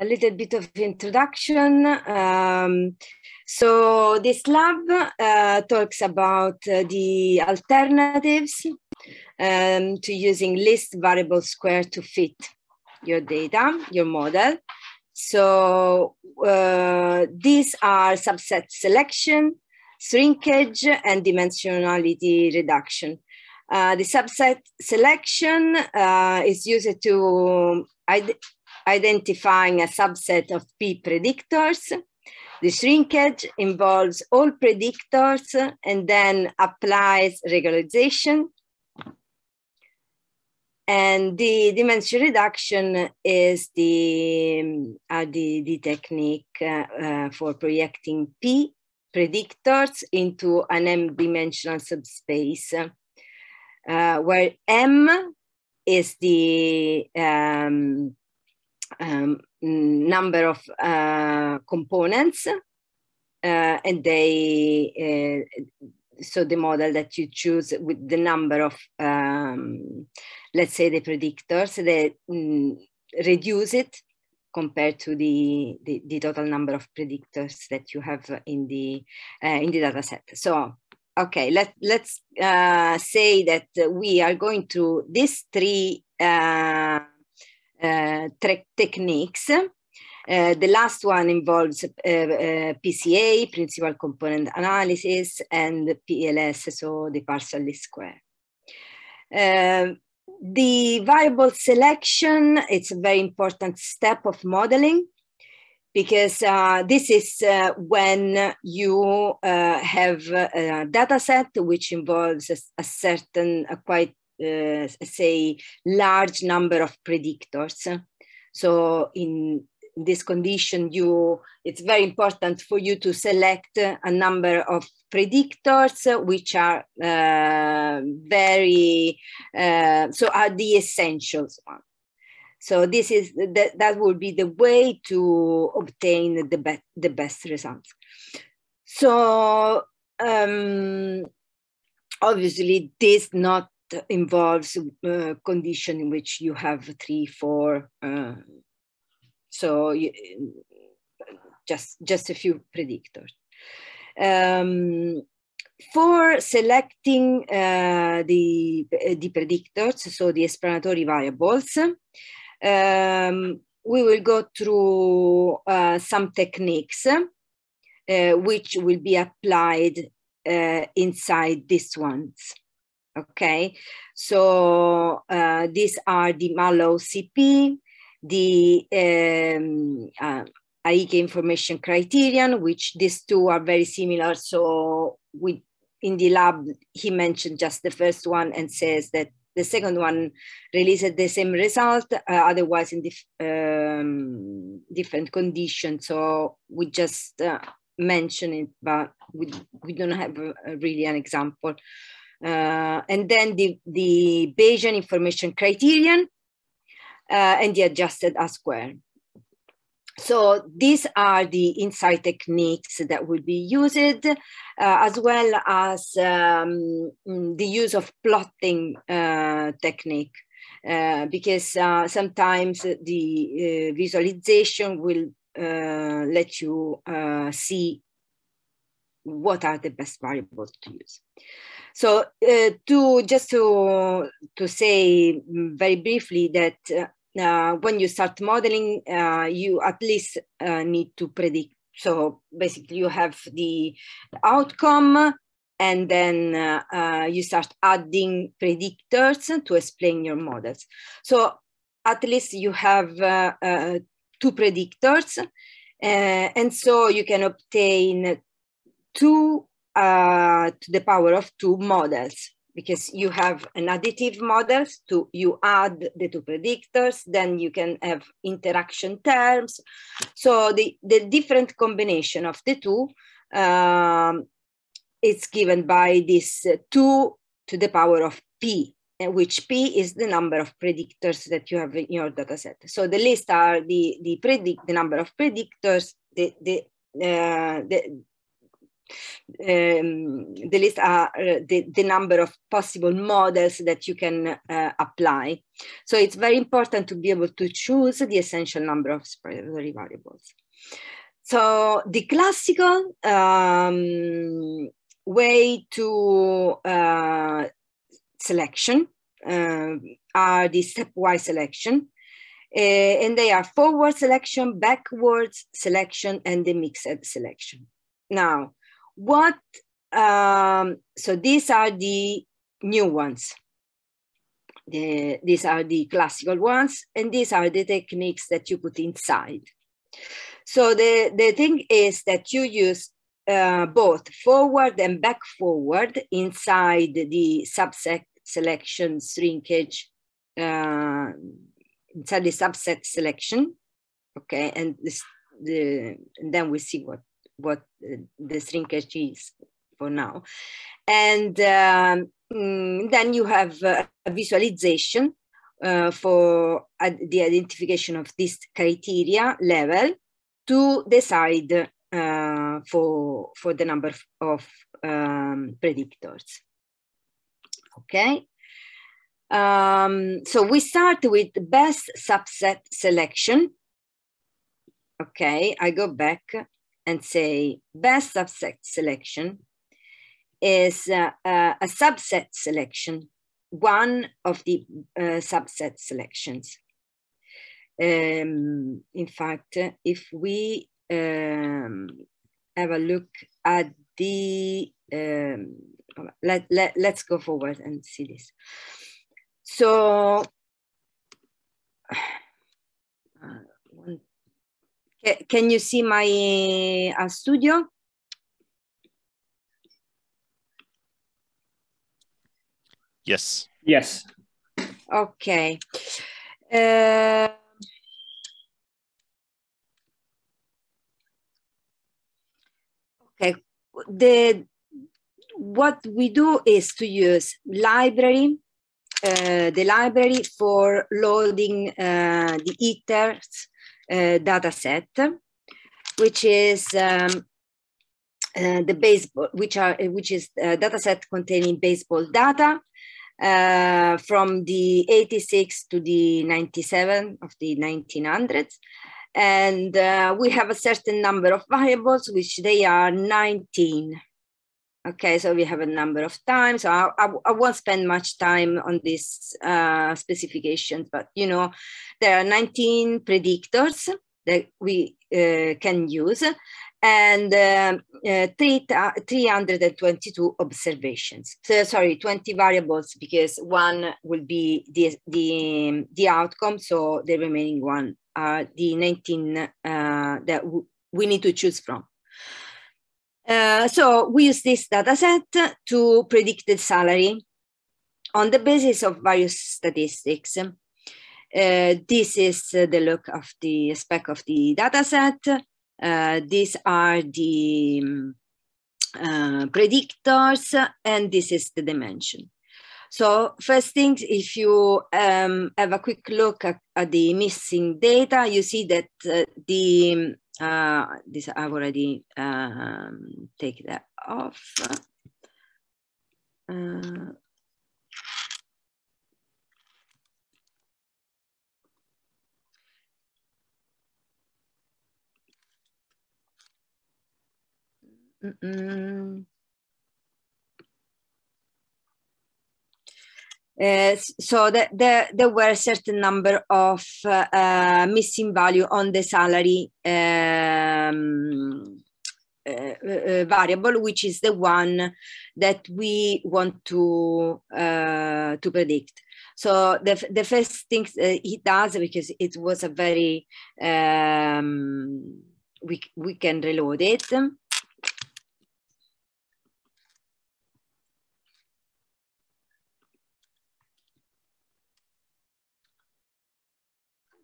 a little bit of introduction. Um, so this lab uh, talks about uh, the alternatives um, to using list variable square to fit your data, your model. So uh, these are subset selection, shrinkage, and dimensionality reduction. Uh, the subset selection uh, is used to um, identifying a subset of P predictors. The shrinkage involves all predictors and then applies regularization. And the dimension reduction is the, uh, the, the technique uh, uh, for projecting P predictors into an M-dimensional subspace, uh, where M is the um, um, number of uh, components uh, and they uh, so the model that you choose with the number of um, let's say the predictors they mm, reduce it compared to the, the, the total number of predictors that you have in the uh, in the data set so okay let, let's uh, say that we are going to these three uh, Eh, techniques. Eh, the last one involves eh, PCA, principal component analysis, and PLS, so the partial least square. the variable selection, it's a very important step of modeling because uh, this is uh, when you uh, have uh, a, a data set which involves a, a certain a quite uh, say, large number of predictors. So in this condition, you it's very important for you to select a number of predictors which are uh, very, uh, so are the essentials one. So this is that, that would be the way to obtain the, best the best results. So um, obviously this not involves a uh, condition in which you have three, four. Uh, so you, just, just a few predictors. Um, for selecting uh, the, the predictors, so the explanatory variables, um, we will go through uh, some techniques uh, which will be applied uh, inside these ones okay? So uh, these are the Mallow CP, the um, uh, information criterion, which these two are very similar. So we, in the lab, he mentioned just the first one and says that the second one releases the same result, uh, otherwise in dif um, different conditions. So we just uh, mention it, but we, we don't have uh, really an example. Uh, and then the, the Bayesian information criterion uh, and the adjusted R square. So these are the insight techniques that will be used, uh, as well as um, the use of plotting uh, technique, uh, because uh, sometimes the visualization will let you see what are the best variables to use. So uh, to just to to say mm, very briefly that uh, uh, when you start modeling, uh, you at least uh, need to predict. So basically, you have the outcome, and then uh, you start adding predictors to explain your models. So at least you have two predictors, and so you can obtain two uh, to the power of two models because you have an additive model to you add the two predictors then you can have interaction terms so the the different combination of the two um, it's given by this uh, 2 to the power of p which p is the number of predictors that you have in your dataset. so the list are the the predict the number of predictors the the uh, the um, the list are uh, the, the number of possible models that you can uh, apply. So it's very important to be able to choose the essential number of exploratory variables. So the classical um, way to uh, selection uh, are the stepwise selection. Uh, and they are forward selection, backwards selection, and the mixed selection. Now, what, um, so these are the new ones. The, these are the classical ones, and these are the techniques that you put inside. So the, the thing is that you use uh, both forward and back forward inside the subset selection shrinkage, uh, inside the subset selection. Okay, and this, the, and then we see what what uh, the shrinkage is for now. And um, mm, then you have uh, a visualization uh, for the identification of this criteria level to decide uh, for, for the number of um, predictors. Okay. Um, so we start with best subset selection. Okay, I go back and say best subset selection is uh, uh, a subset selection, one of the uh, subset selections. Um, in fact, if we um, have a look at the, um, let, let, let's go forward and see this. So Can you see my uh, studio? Yes. Yes. Okay. Uh, okay. The what we do is to use library, uh, the library for loading uh, the ethers uh, data set, which is um, uh, the baseball, which are uh, which is a uh, data set containing baseball data uh, from the 86 to the 97 of the 1900s. And uh, we have a certain number of variables, which they are 19 Okay, so we have a number of times. So I, I, I, won't spend much time on this uh, specifications, but you know, there are 19 predictors that we uh, can use and um, uh, three, 322 observations. So sorry, 20 variables because one will be the, the, the outcome. So the remaining one are the 19 uh, that we need to choose from. Uh, so we use this dataset to predict the salary on the basis of various statistics. Uh, this is uh, the look of the spec of the dataset. Uh, these are the um, uh, predictors and this is the dimension. So first thing, if you um, have a quick look at, at, the missing data, you see that uh, the um, uh, this I've already um, take that off. Uh, Mm -mm. Uh, so that there were a certain number of uh, uh, missing value on the salary um, uh, uh, variable, which is the one that we want to to predict. So the, the first thing he does, because it was a very, um, we, we can reload it.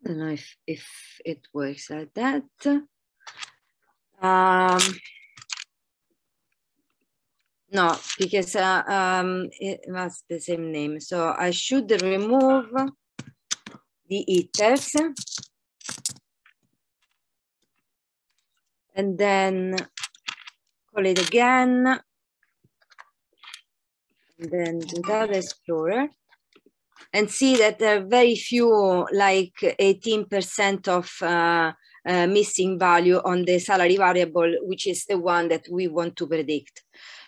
I don't know if, if it works like that. Um, no, because uh, um, it was the same name. So I should remove the eaters. And then call it again. And then do that explorer and see that there are very few, like 18% of uh, uh, missing value on the salary variable, which is the one that we want to predict.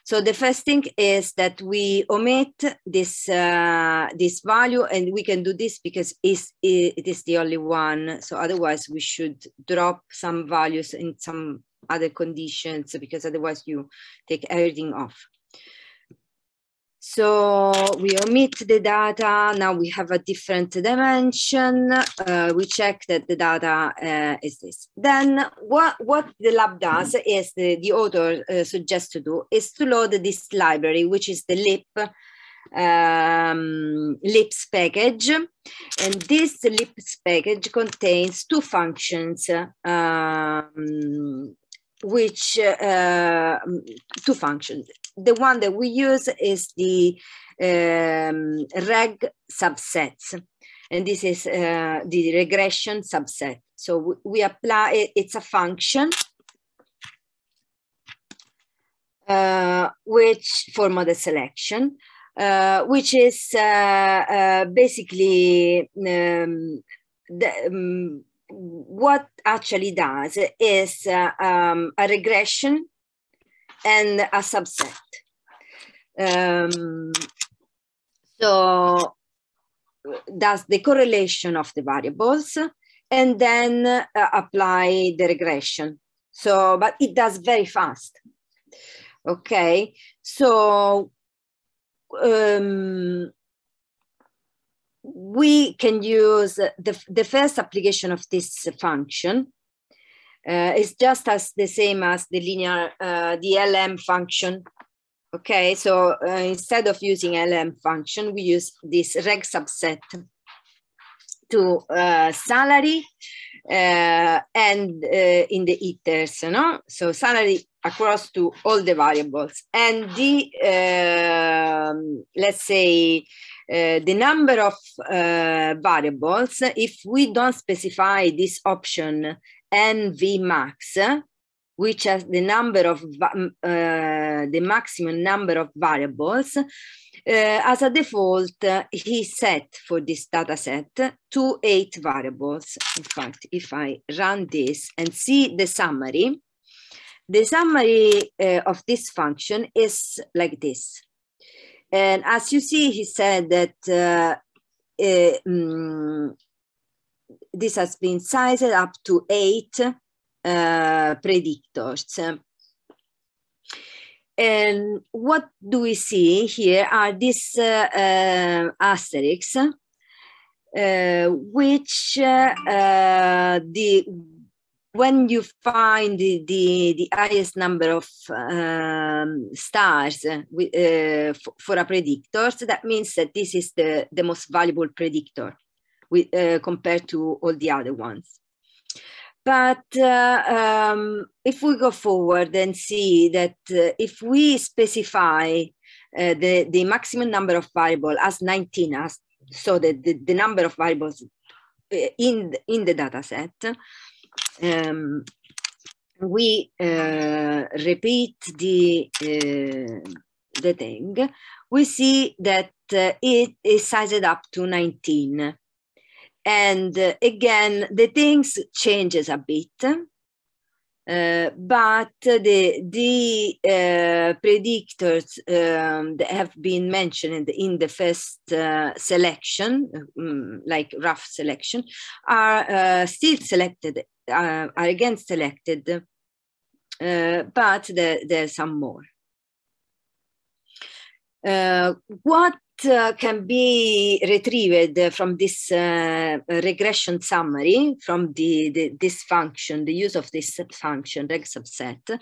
So the first thing is that we omit this uh, this value, and we can do this because it's, it is the only one. So otherwise, we should drop some values in some other conditions because otherwise you take everything off. So we omit the data. Now we have a different dimension. Uh, we check that the data uh, is this. Then what, what the lab does is the, the author uh, suggests to do is to load this library, which is the lip um, lips package. And this lips package contains two functions um, which uh, um, two functions. The one that we use is the um, reg subsets, and this is uh, the regression subset. So we apply, it, it's a function uh, which for model selection, uh, which is uh, uh basically um, the, um, what actually does is uh, um, a regression and a subset. Um, so does the correlation of the variables and then uh, apply the regression. So, but it does very fast. Okay, so um, we can use the, the first application of this function uh, is just as the same as the linear uh, the lm function okay so uh, instead of using lm function we use this reg subset to uh, salary uh, and uh, in the eaters, no? So salary across to all the variables and the, um, let's say, uh, the number of uh, variables, if we don't specify this option NV max, which has the number of uh, the maximum number of variables uh, as a default he set for this data set to eight variables in fact if i run this and see the summary the summary uh, of this function is like this and as you see, he said that uh, uh, mm, this has been sized up to eight Eh, predictors. And what do we see here are these eh, asterisks, eh, which the when you find the, the, the highest number of um, stars uh, for a predictor, so that means that this is the, the most valuable predictor with, uh, compared to all the other ones. But uh, um, if we go forward and see that uh, if we specify uh, the, the maximum number of variables as 19, as, so that the, the number of variables uh, in, in the data set, um, we uh, repeat the, uh, the thing, we see that it is sized up to 19 and uh, again the things changes a bit uh, but the the uh, predictors um, that have been mentioned in the first uh, selection uh, mm, like rough selection are uh, still selected are again selected but there, there's some more what uh, can be retrieved from this uh, regression summary, from the, the, this function, the use of this function, reg subset,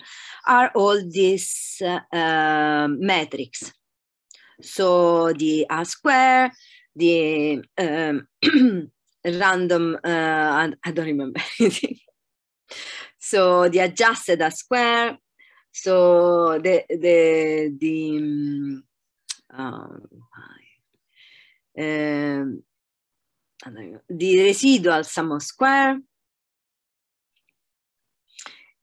are all these uh, metrics. Um, so the R square, the um, random, uh, I don't remember anything. so the adjusted R square, so the, the, the, um, Oh, um, um, the residual sum of square.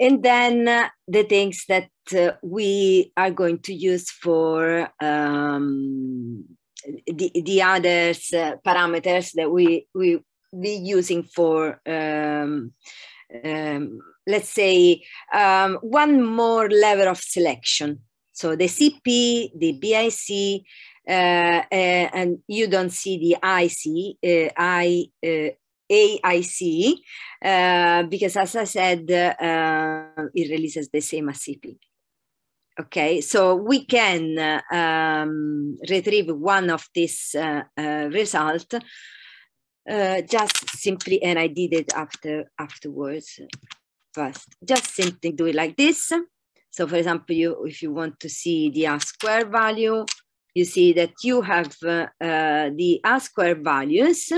And then uh, the things that uh, we are going to use for um, the, the others uh, parameters that we will be using for, um, um, let's say, um, one more level of selection. So the CP, the BIC, uh, uh, and you don't see the IC, I, AIC, uh, uh, because as I said, it releases the same as CP. Okay, so we can um, retrieve one of this result uh, just simply, and I did it after afterwards, but just simply do it like this. So for example, you, if you want to see the R square value, you see that you have uh, uh, the R square values,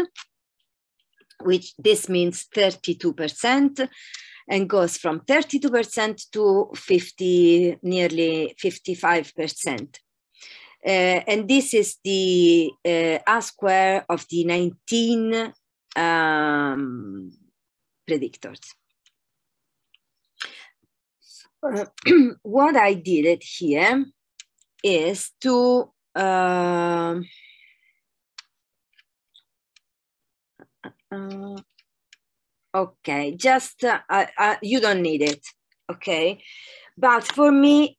which this means 32% and goes from 32% to 50, nearly 55%. Uh, and this is the uh, R square of the 19 um, predictors uh, what I did here is to uh, uh, okay, just uh, you don't need it, okay? But for me,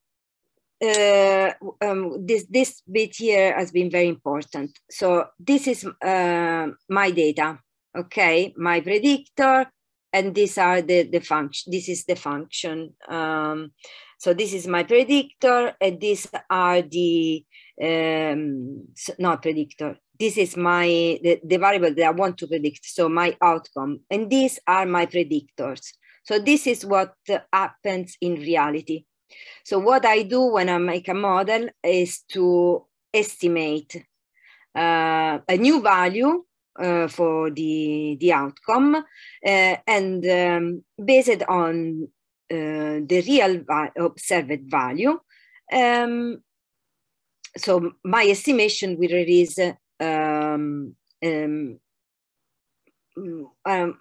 uh, um, this this bit here has been very important. So this is uh, my data, okay? My predictor, and these are the, the function, this is the function. Um, so this is my predictor and these are the, um, not predictor, this is my, the, the variable that I want to predict, so my outcome. And these are my predictors. So this is what happens in reality. So what I do when I make a model is to estimate uh, a new value uh, for the, the outcome uh, and um, based on uh, the real va observed value. Um, so my estimation will release um, um, um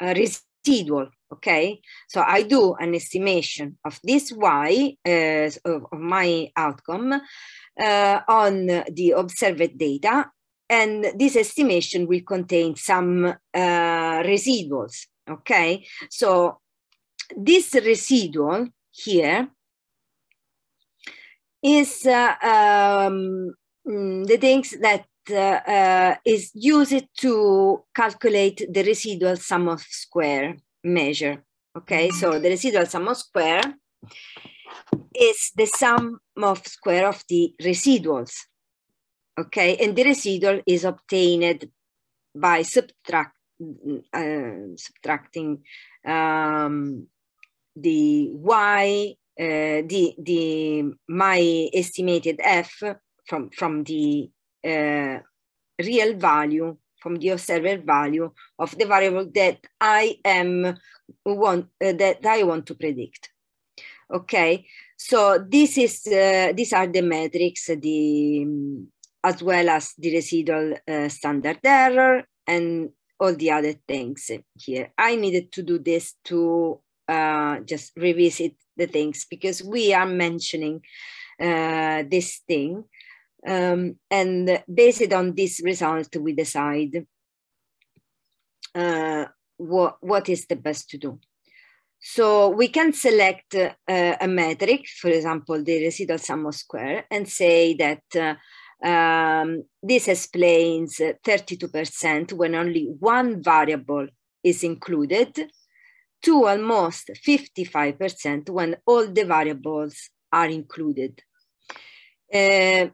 residual okay so i do an estimation of this y uh, of, of, my outcome uh, on the observed data and this estimation will contain some uh, residuals, okay? So this residual here is uh, um, mm, the things that uh, uh, is used to calculate the residual sum of square measure, okay? So the residual sum of square is the sum of square of the residuals, okay and the residual is obtained by subtract, uh, subtracting um, the y uh, the the my estimated f from from the uh, real value from the observed value of the variable that I am want uh, that I want to predict. Okay, so this is uh, these are the metrics the as well as the residual uh, standard error and all the other things here. I needed to do this to uh, just revisit the things because we are mentioning uh, this thing. Um, and based on this result, we decide uh, what, what is the best to do. So we can select uh, a metric, for example, the residual sum of square, and say that uh, um, this explains 32% when only one variable is included to almost 55% when all the variables are included. Uh,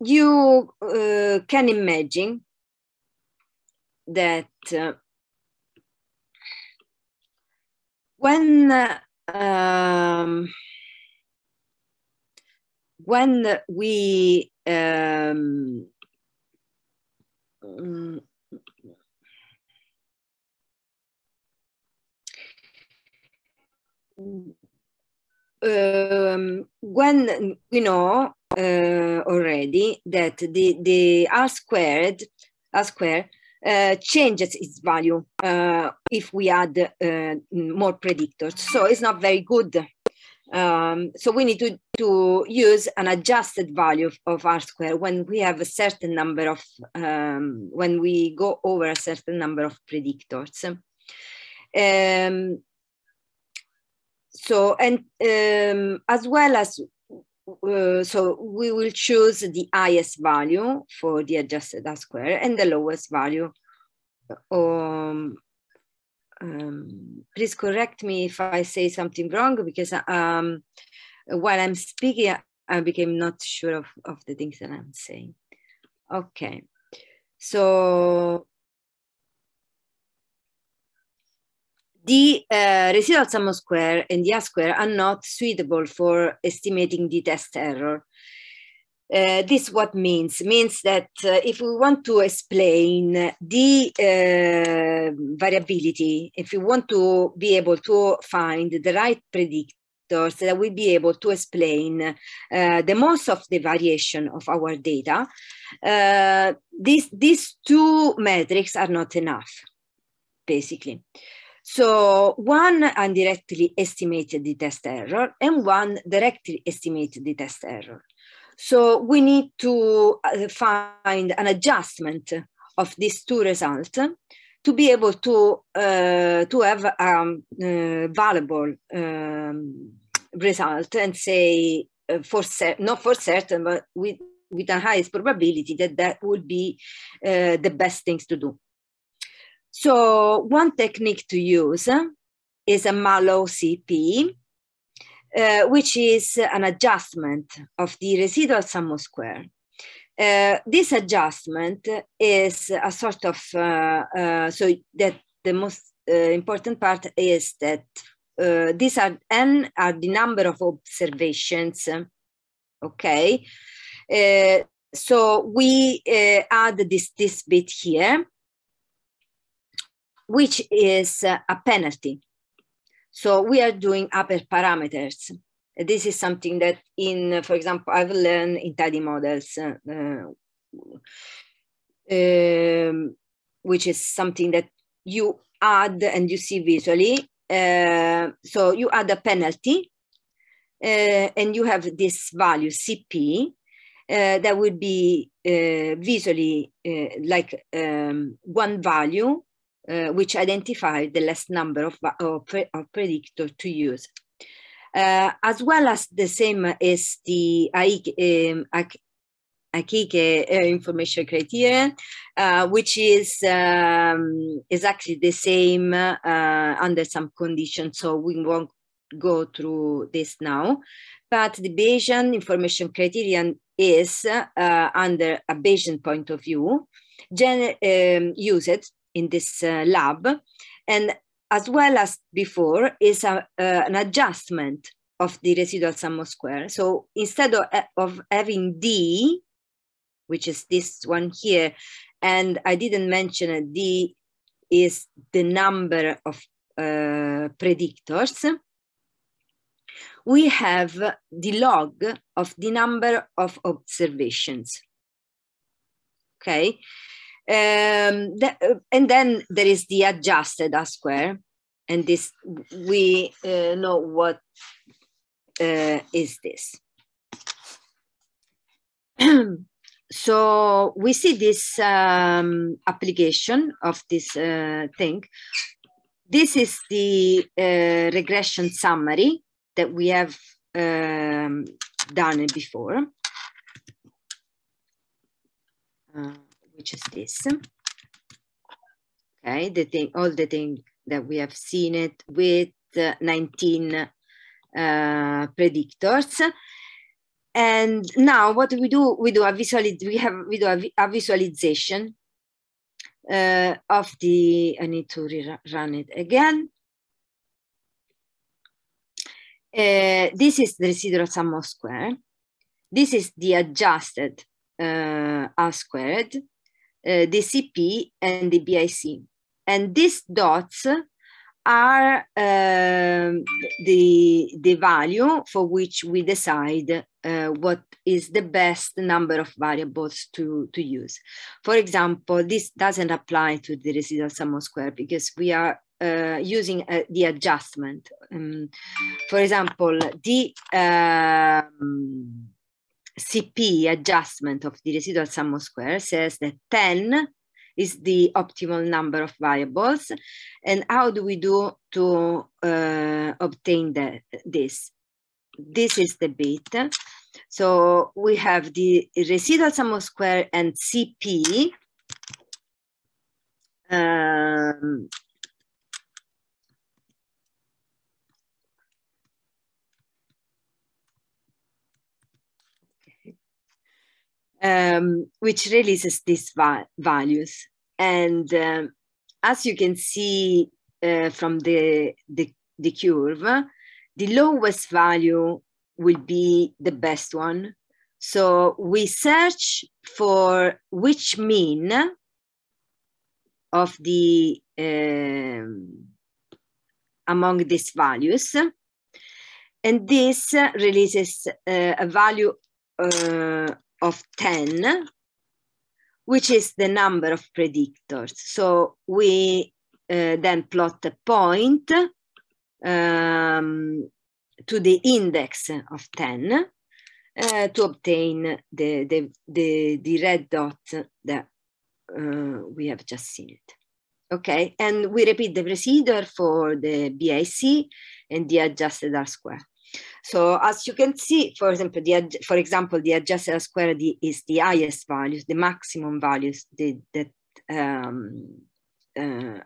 you uh, can imagine that uh, when um, when we um, um, when we know uh, already that the, the R squared, R squared uh, changes its value uh, if we add uh, more predictors. So it's not very good um, so we need to, to use an adjusted value of R square when we have a certain number of, um, when we go over a certain number of predictors. Um, so, and um, as well as, uh, so we will choose the highest value for the adjusted R square and the lowest value um, um, please correct me if I say something wrong because um, while I'm speaking, I became not sure of, of the things that I'm saying. Okay, so the uh, residual sum of square and the R square are not suitable for estimating the test error uh, this what means means that uh, if we want to explain the uh, variability if we want to be able to find the right predictors that will be able to explain uh, the most of the variation of our data uh, these these two metrics are not enough basically so one indirectly estimated the test error and one directly estimated the test error so we need to uh, find an adjustment of these two results to be able to, uh, to have a um, uh, valuable um, result and say, uh, for not for certain, but with, with the highest probability that that would be uh, the best things to do. So one technique to use is a Mallow CP uh, which is an adjustment of the residual sum of square. Uh, this adjustment is a sort of, uh, uh so that the most uh, important part is that these are, n are the number of observations, okay? so we add this, this bit here, which is a penalty so we are doing upper parameters. This is something that in, for example, I've learned in tidy models, uh, uh, um, which is something that you add and you see visually. Uh, so you add a penalty uh, and you have this value CP uh, that would be uh, visually like um, one value uh, which identify the last number of, of, of predictor to use. Uh, as well as the same as the um, uh, information criteria, uh, which is um, exactly the same uh, under some conditions, so we won't go through this now. But the Bayesian information criterion is, uh, under a Bayesian point of view, gen- um, used in this uh, lab. And as well as before, is a, uh, an adjustment of the residual sum of square. So instead of, eh, of having D, which is this one here, and I didn't mention it, D is the number of uh, predictors, we have the log of the number of observations. Okay, um, uh, and then there is the adjusted R square, and this we uh, know what uh, is this. so we see this um, application of this uh, thing. This is the uh, regression summary that we have um, done before. Uh, which is this. Okay, the thing, all the thing that we have seen it with uh, 19 uh, predictors. And now what we do? We do a visual, we have, we do a, a visualization uh, of the, I need to rerun it again. Uh, this is the residual sum of square. This is the adjusted uh, R squared uh, DCP and the BIC. And these dots are uh, the, the value for which we decide uh, what is the best number of variables to, to use. For example, this doesn't apply to the residual sum of square because we are uh, using uh, the adjustment. Um, for example, the um, CP adjustment of the residual sum of squares says that 10 is the optimal number of variables. And how do we do to uh, obtain the, this? This is the bit. So we have the residual sum of square and CP um, um, which releases these va values. And um, as you can see uh, from the, the, the curve, the lowest value will be the best one. So we search for which mean of the um, among these values. And this releases uh, a value uh, of 10, which is the number of predictors. So we uh, then plot a point um, to the index of 10 uh, to obtain the, the, the, the, red dot that uh, we have just seen it. Okay, and we repeat the procedure for the BIC and the adjusted R square. So as you can see, for example, the, for example, the adjusted squared is the highest values, the maximum values the, that um, uh,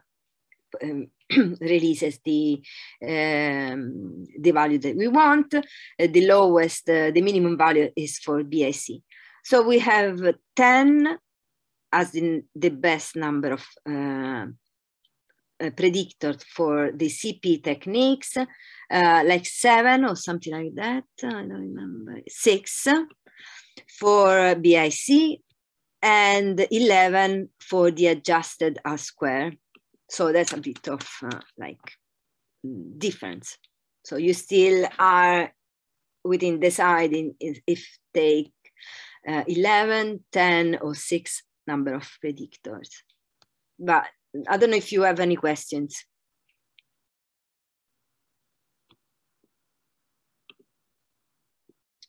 um, releases the um, the value that we want. Uh, the lowest, uh, the minimum value is for BIC. So we have 10 as in the best number of uh, predictor for the CP techniques, uh, like seven or something like that. I don't remember. Six for BIC and 11 for the adjusted R square. So that's a bit of uh, like difference. So you still are within deciding if take uh, 11, 10, or 6 number of predictors. But I don't know if you have any questions.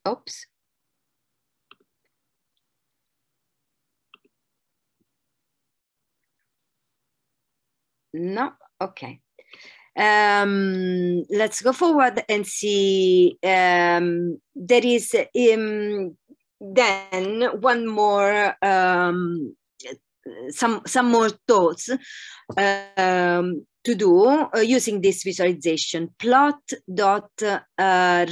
Oops. No, okay. Um, let's go forward and see. Um, there is um, then one more um, some some more thoughts um, to do uh, using this visualization plot.reg uh,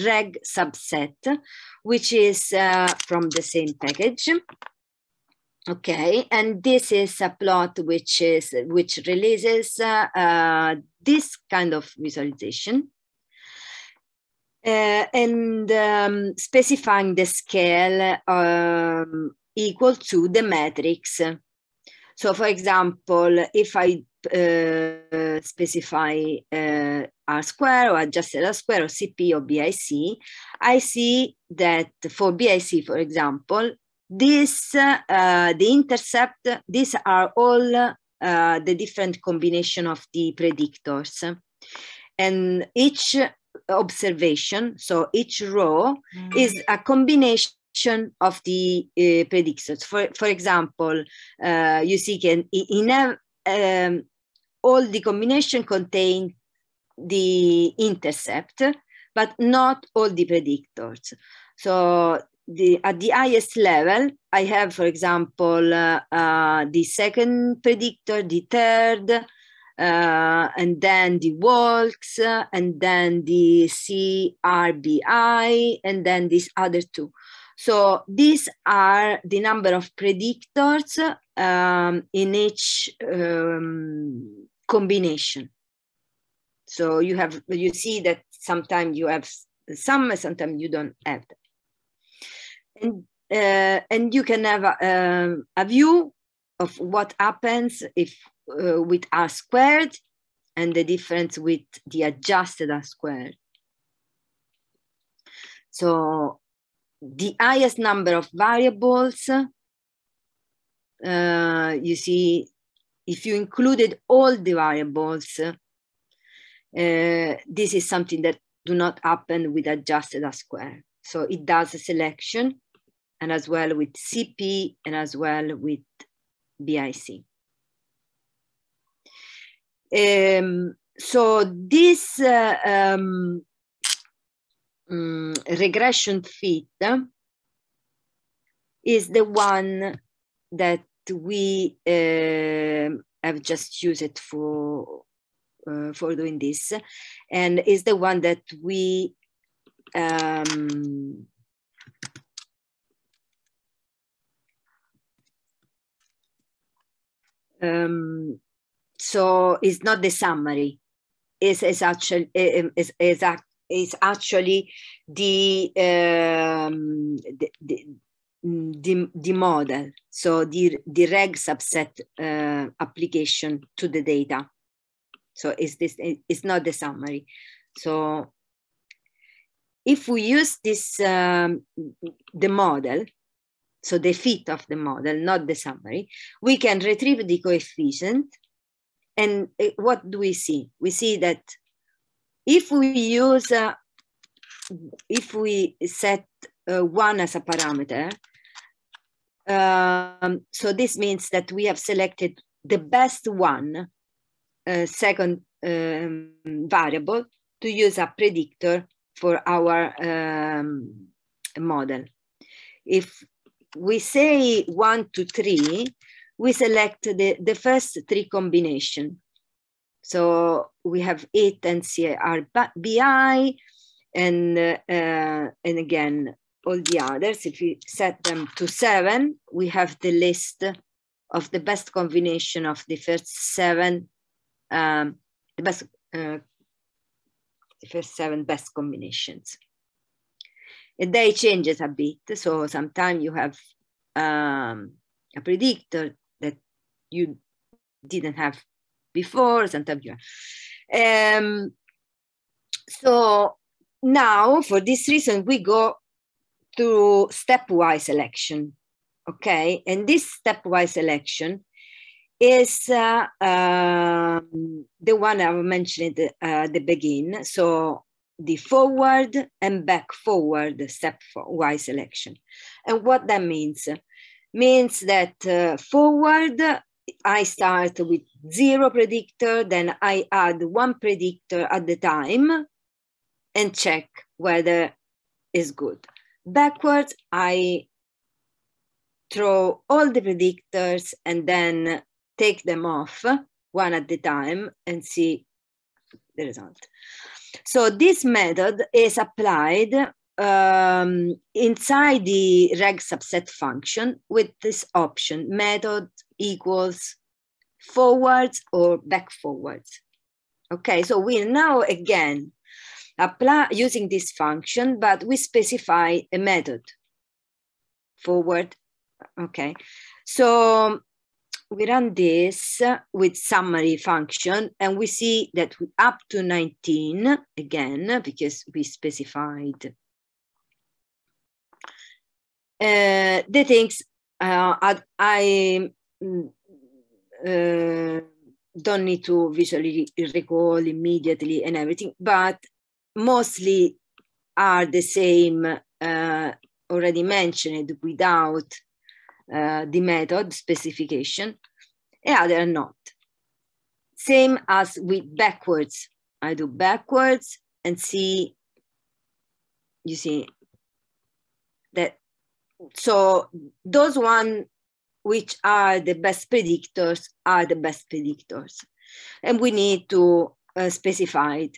subset which is uh, from the same package okay and this is a plot which is which releases uh, uh this kind of visualization uh, and um, specifying the scale um, equal to the matrix so for example, if I uh, specify uh, R square or adjusted R square or CP or BIC, I see that for BIC, for example, this, uh, the intercept, these are all uh, the different combination of the predictors. And each observation, so each row mm -hmm. is a combination action of the uh, eh, predictors. For, for example, uh, you see can in, in um, all the combination contain the intercept, but not all the predictors. So the, at the highest level, I have, for example, uh, uh, the second predictor, the third, uh, and then the walks, and then the CRBI, and then these other two. So these are the number of predictors um, in each um, combination. So you have you see that sometimes you have some, sometimes you don't have. Them. And uh, and you can have a, um, a, view of what happens if uh, with R squared and the difference with the adjusted R squared. So the highest number of variables, uh, you see, if you included all the variables, uh, this is something that do not happen with adjusted R square. So it does a selection and as well with CP and as well with BIC. Um, so this uh, um, um, regression fit is the one that we uh, have just used it for uh, for doing this, and is the one that we um, um, so it's not the summary. It's, is actually it's, it's, is actually the, um, the, the, the, the, model, so the, the reg subset uh, application to the data. So is this it's not the summary. So if we use this um, the model, so the fit of the model, not the summary, we can retrieve the coefficient. And uh, what do we see? We see that if we use, uh, if we set uh, one as a parameter, um, so this means that we have selected the best one uh, second um, variable to use a predictor for our um, model. If we say one to three, we select the, the first three combination. So we have it and CRBI and, uh, uh, and again, all the others. If we set them to seven, we have the list of the best combination of the first seven, um, the best, uh, the first seven best combinations. And they changes a bit. So sometimes you have um, a predictor that you didn't have before Sant'Avia. Um, so now, for this reason, we go to stepwise election, okay? And this stepwise election is uh, uh, the one I mentioned at the, uh, the beginning. So the forward and back forward stepwise election. And what that means? Means that uh, forward I start with zero predictor, then I add one predictor at the time and check whether it's good. Backwards, I throw all the predictors and then take them off one at a time and see the result. So this method is applied um, inside the reg subset function with this option method equals forwards or back forwards. Okay, so we now again apply using this function, but we specify a method forward. Okay, so we run this with summary function and we see that we up to 19 again because we specified uh, the things uh, I, I Mm, uh, don't need to visually recall immediately and everything, but mostly are the same uh, already mentioned without uh, the method specification, and other not. Same as with backwards. I do backwards and see, you see, that so those one which are the best predictors are the best predictors. And we need to uh, specify it.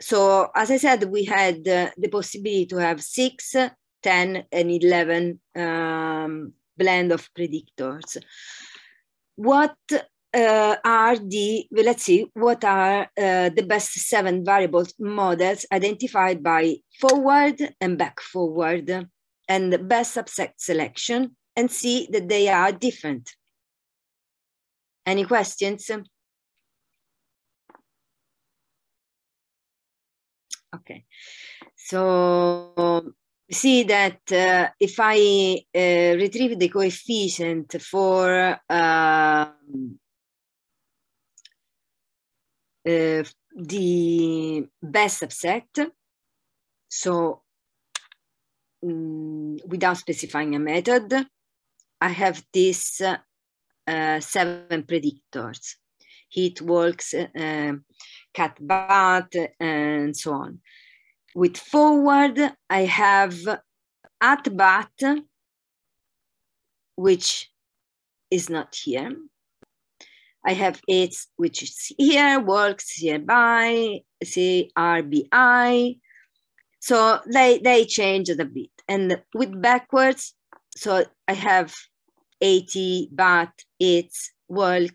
So as I said, we had uh, the possibility to have six, 10 and 11 um, blend of predictors. What uh, are the, well, let's see, what are uh, the best seven variables models identified by forward and back forward and the best subset selection and see that they are different. Any questions? Okay, so see that uh, if I uh, retrieve the coefficient for um, uh, the best subset, so um, without specifying a method, I have these uh, seven predictors heat walks, uh, um, cat bat, and so on. With forward, I have at bat, which is not here. I have it, which is here, walks by, CRBI. So they, they changed a bit. And with backwards, so I have 80, but it's world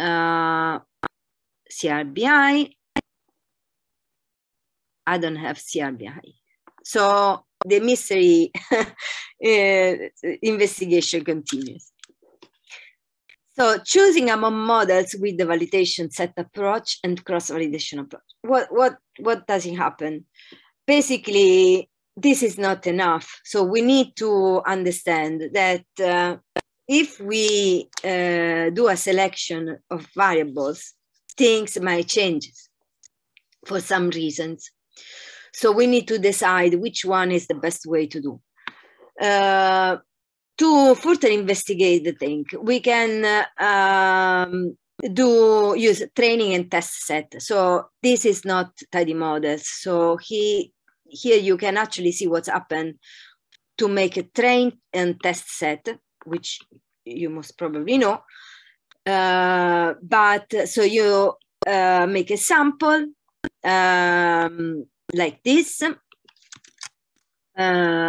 uh, CRBI. I don't have CRBI. So the mystery uh, investigation continues. So choosing among models with the validation set approach and cross-validation approach. What, what, what does it happen? Basically, this is not enough. So we need to understand that uh, if we uh, do a selection of variables, things might change for some reasons. So we need to decide which one is the best way to do. Uh, to further investigate the thing, we can uh, um, do use training and test set. So this is not tidy models. So he, here you can actually see what's happened to make a train and test set which you most probably know. Uh, but uh, so you uh, make a sample um, like this uh,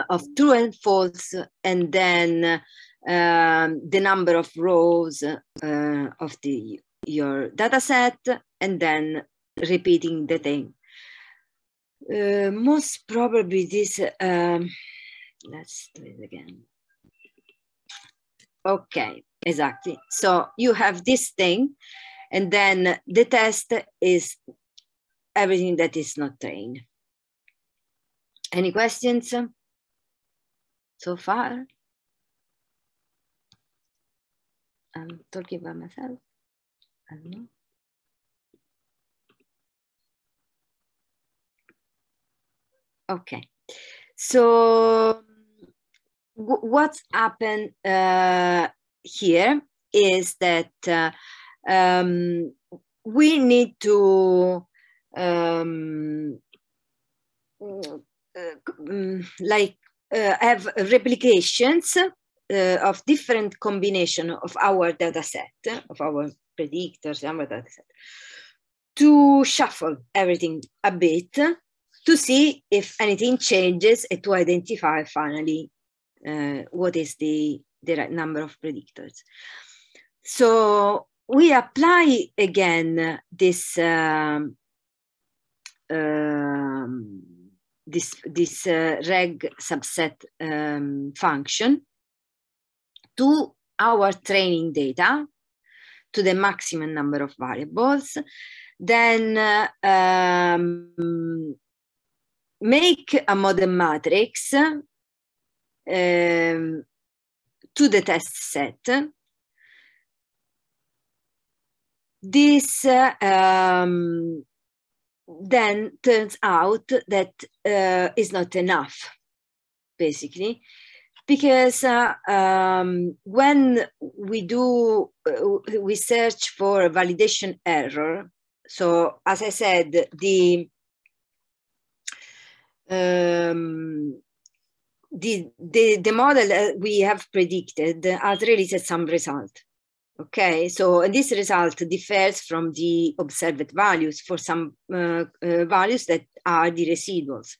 of true and false, and then um, the number of rows uh, of the your data set, and then repeating the thing. Uh, most probably this, um, let's do it again. Okay, exactly. So you have this thing, and then the test is everything that is not trained. Any questions so far? I'm talking by myself. I don't know. Okay. So what's happened uh, here is that uh, um, we need to um, uh, like uh, have replications uh, of different combination of our data set, of our predictors, our data set, to shuffle everything a bit to see if anything changes and to identify finally uh, what is the, the right number of predictors. So we apply again this um, um, this this uh, reg subset um, function to our training data to the maximum number of variables then uh, um, make a model matrix um, ehm, to the test set. This uh, um, then turns out that uh, is not enough, basically, because uh, um, when we do, eh, we search for a validation error. So as I said, the um, the, the, the model that we have predicted has released some result. Okay, so this result differs from the observed values for some uh, uh, values that are the residuals.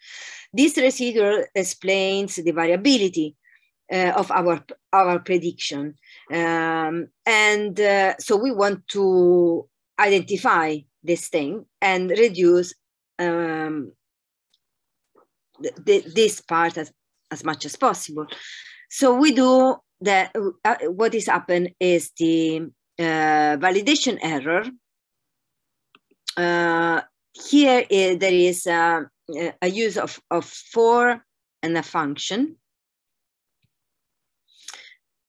This residual explains the variability uh, of our our prediction, um, and uh, so we want to identify this thing and reduce um, th th this part as, as much as possible. So we do that. Uh, what is happened is the uh, validation error. Uh, here is, uh, there is a, uh, uh, a use of, of for and a function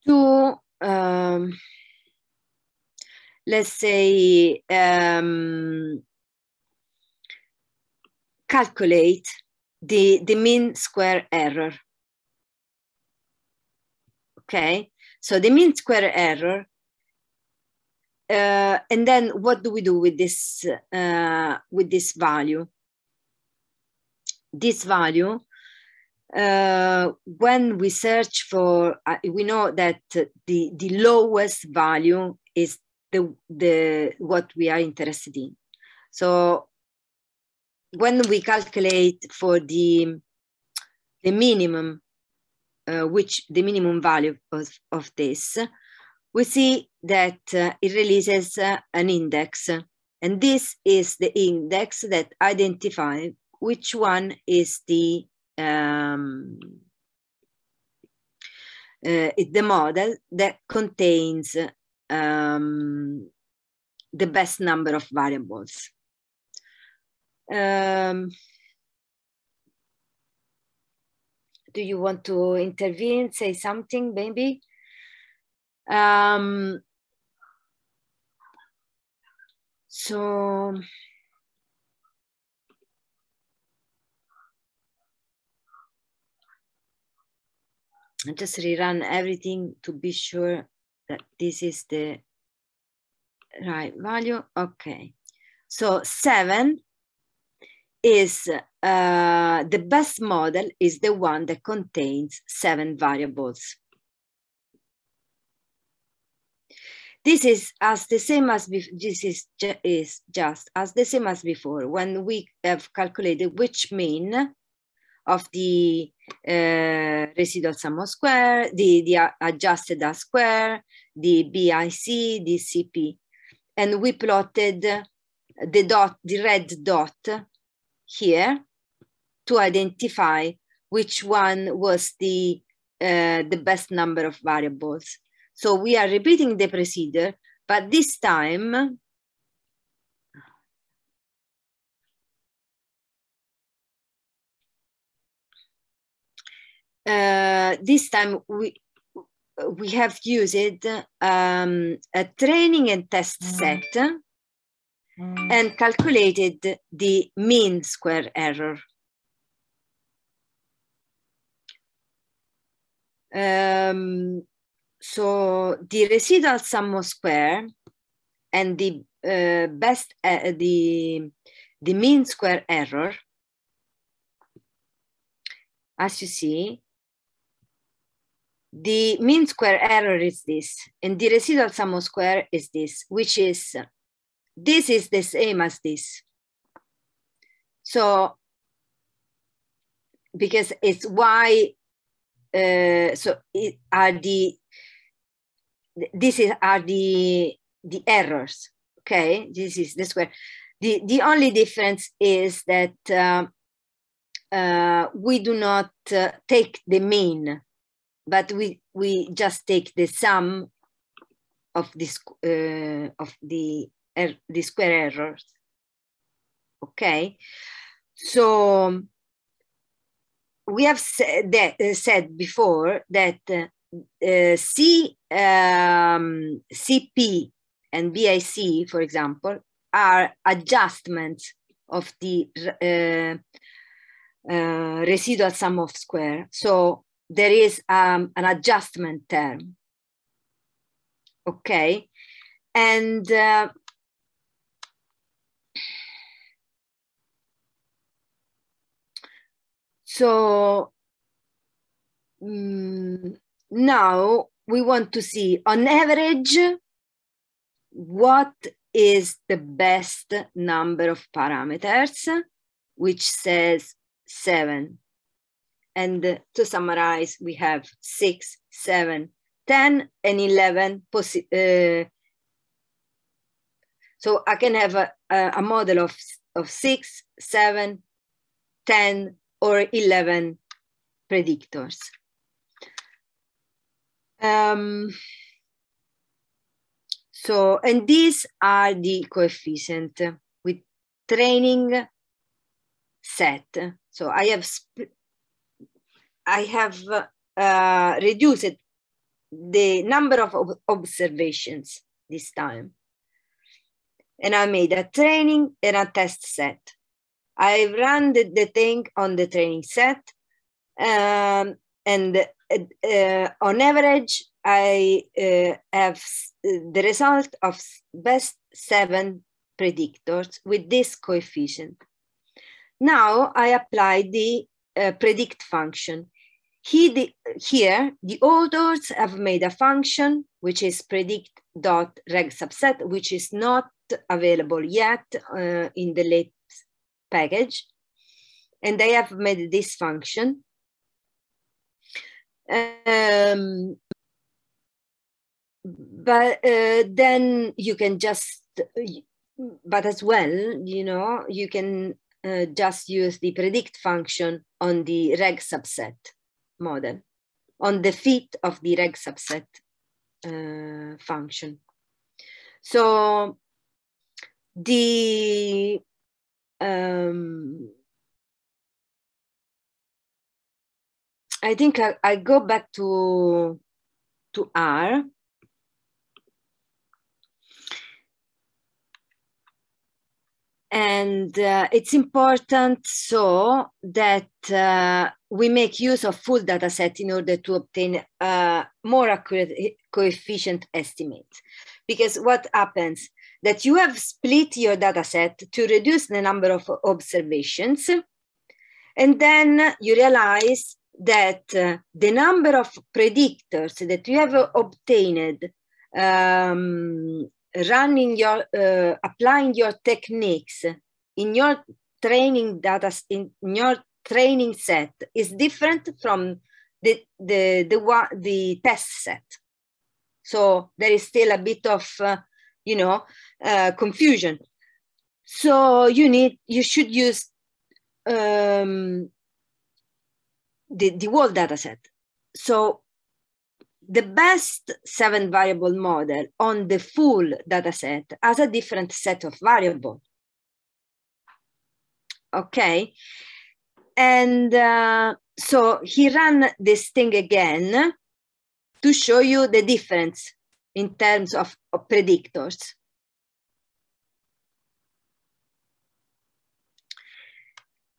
to, um, let's say, um, calculate the, the mean square error okay? So the mean square error. Uh, and then what do we do with this, uh, with this value? This value, uh, when we search for, uh, we know that the, the lowest value is the, the, what we are interested in. So when we calculate for the, the minimum uh, which the minimum value of, of this, we see that uh, it releases uh, an index. And this is the index that identifies which one is the um, uh, the model that contains um, the best number of variables. Um, do you want to intervene say something maybe um, so I just rerun everything to be sure that this is the right value. Okay. So seven, is uh, the best model is the one that contains seven variables. This is as the same as this is, ju is just as the same as before when we have calculated which mean of the uh, residual sum of square, the, the adjusted R square, the BIC, the CP. And we plotted the dot, the red dot here to identify which one was the, uh, the best number of variables. So we are repeating the procedure, but this time, uh, this time we, we have used um, a training and test set Mm. and calculated the mean square error. Um, so the residual sum of square and the uh, best uh, the the mean square error as you see the mean square error is this and the residual sum of square is this which is this is the same as this. So, because it's why, uh, so it are the, this is are the, the errors, okay? This is the square. The, the only difference is that uh, uh, we do not uh, take the mean, but we, we just take the sum of this uh, of the er the er square errors. Okay, so we have said, that, uh, said before that uh, uh C, um, CP and BIC, for example, are adjustments of the uh, uh, residual sum of square. So there is um, an adjustment term. Okay. And uh, So um, now we want to see on average what is the best number of parameters, which says seven. And to summarize, we have six, seven, 10 and 11 uh, so I can have a, a model of, of 6, 7, 10, or 11 predictors. Um, so, and these are the coefficient with training set. So I have, I have uh, reduced the number of ob observations this time. And I made a training and a test set. I ran the, the thing on the training set. Um, and uh, on average, I uh, have the result of best seven predictors with this coefficient. Now I apply the uh, predict function. He, the, here, the authors have made a function which is predict dot reg subset, which is not available yet uh, in the late package and they have made this function. Um, but uh, then you can just, but as well, you know, you can uh, just use the predict function on the reg subset model, on the fit of the reg subset uh, function. So the um, I think I, I go back to to R. And uh, it's important so that uh, we make use of full data set in order to obtain a more accurate coefficient estimate. Because what happens? that you have split your data set to reduce the number of observations. And then you realize that uh, the number of predictors that you have uh, obtained um, running your, uh, applying your techniques in your training data, in your training set is different from the, the, the, the, the test set. So there is still a bit of uh, you know uh, confusion so you need you should use um, the, the whole data set so the best seven variable model on the full data set has a different set of variable okay and uh, so he ran this thing again to show you the difference in terms of, of predictors.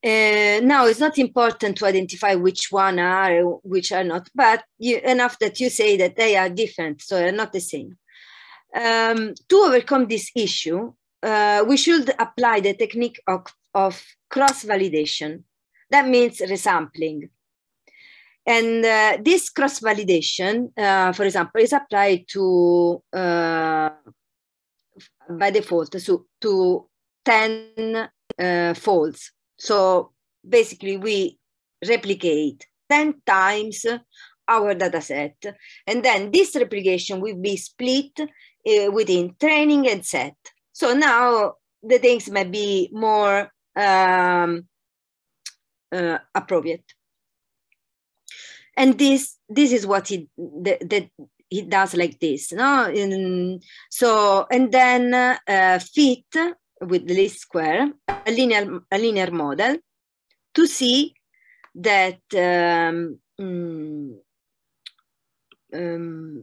Uh, now it's not important to identify which one are which are not, but you, enough that you say that they are different, so they're not the same. Um, to overcome this issue, uh, we should apply the technique of, of cross-validation. That means resampling. And uh, this cross validation, uh, for example, is applied to uh, by default so to 10 uh, folds. So basically, we replicate 10 times our data set. And then this replication will be split uh, within training and set. So now the things may be more um, uh, appropriate and this this is what he that, he does like this no In, so and then uh, fit with least square a linear a linear model to see that um, mm, um,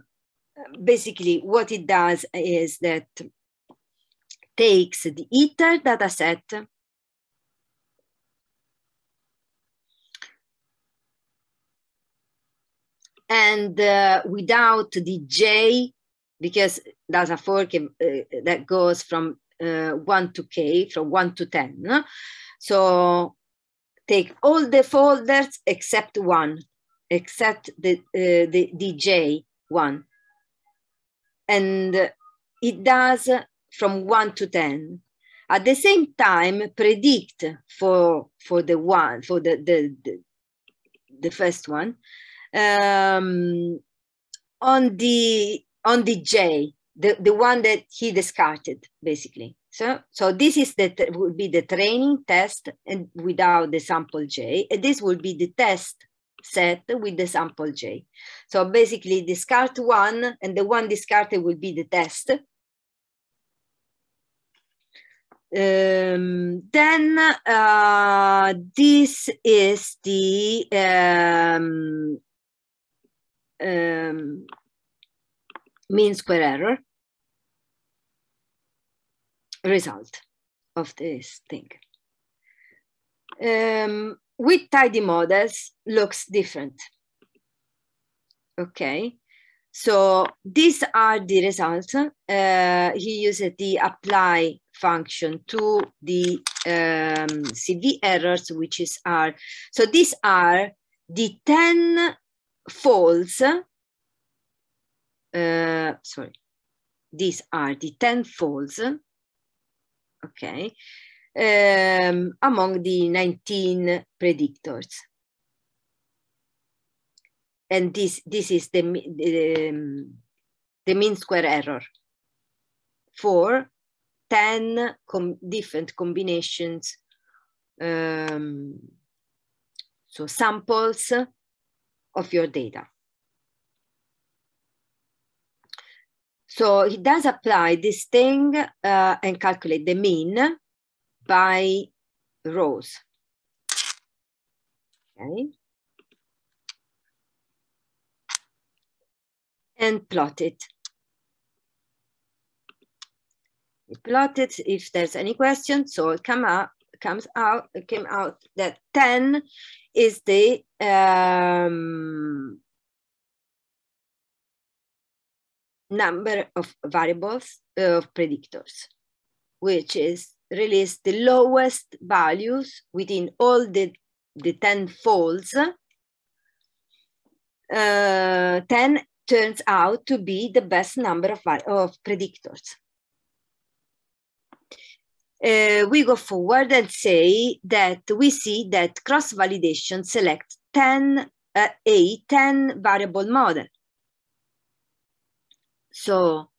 basically what it does is that takes the iter data set and uh, without the J, because that's a fork uh, that goes from uh, 1 to K, from 1 to 10. So take all the folders except one, except the, uh, the, the J one. And it does from 1 to 10 at the same time predict for for the one for the the, the, the first one um, on the on the J, the, the one that he discarded, basically. So, so this is the would be the training test and without the sample J. And this will be the test set with the sample J. So basically discard one and the one discarded will be the test. Um, then uh, this is the um, um, mean square error result of this thing. Um, with tidy models looks different. Okay, so these are the results. Uh, he used the apply function to the um, CV errors, which is R. So these are the 10 False. uh, sorry, these are the 10 folds, okay, um, among the 19 predictors. And this, this is the, the, um, the mean square error for 10 com different combinations um, so samples of your data. So he does apply this thing uh, and calculate the mean by rows. Okay. And plot it. We plot it if there's any question, so it come up comes out came out that 10 is the um, number of variables uh, of predictors, which is release the lowest values within all the, the 10 folds. Uh, 10 turns out to be the best number of, of predictors uh, we go forward and say that we see that cross-validation select 10, uh, a 10 variable model. So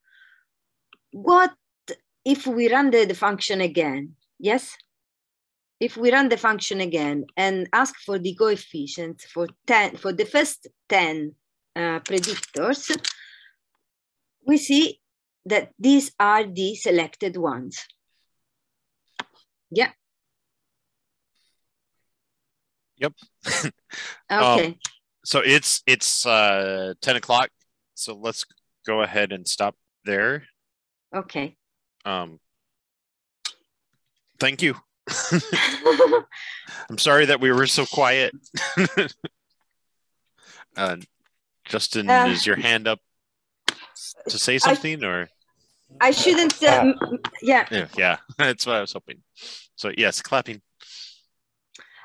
what if we run the, the function again? Yes? If we run the function again and ask for the coefficient for 10, for the first 10 uh, predictors, we see that these are the selected ones. Yeah. Yep. Um, okay. Um, so it's it's uh, ten o'clock. So let's go ahead and stop there. Okay. Um. Thank you. I'm sorry that we were so quiet. uh, Justin, uh, is your hand up to say something I, or? I shouldn't. Uh, yeah. yeah. Yeah. That's what I was hoping. So, yes, clapping.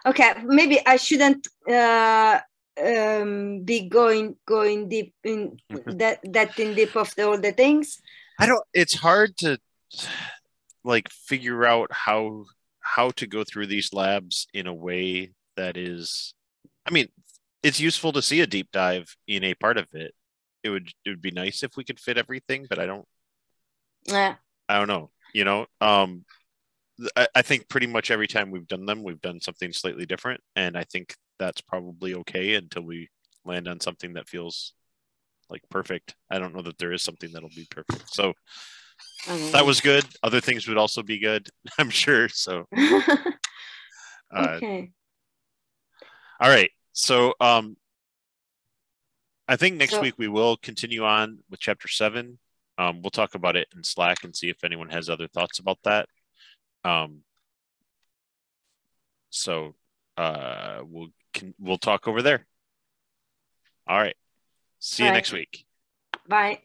Okay. Maybe I shouldn't. Uh, um be going going deep in mm-hmm. that that in deep of the, all the things i don't it's hard to like figure out how how to go through these labs in a way that is i mean it's useful to see a deep dive in a part of it it would it would be nice if we could fit everything but i don't yeah. I don't know. You know, um, I, I think pretty much every time we've done them, we've done something slightly different, and I think that's probably okay until we land on something that feels like perfect. I don't know that there is something that'll be perfect. So okay. Mm-hmm. that was good. Other things would also be good, I'm sure. So uh, okay. All right. So um, I think next so, week we will continue on with chapter seven. Um, we'll talk about it in Slack and see if anyone has other thoughts about that. Um, so uh, we'll can, we'll talk over there. All right. See you next week. Bye.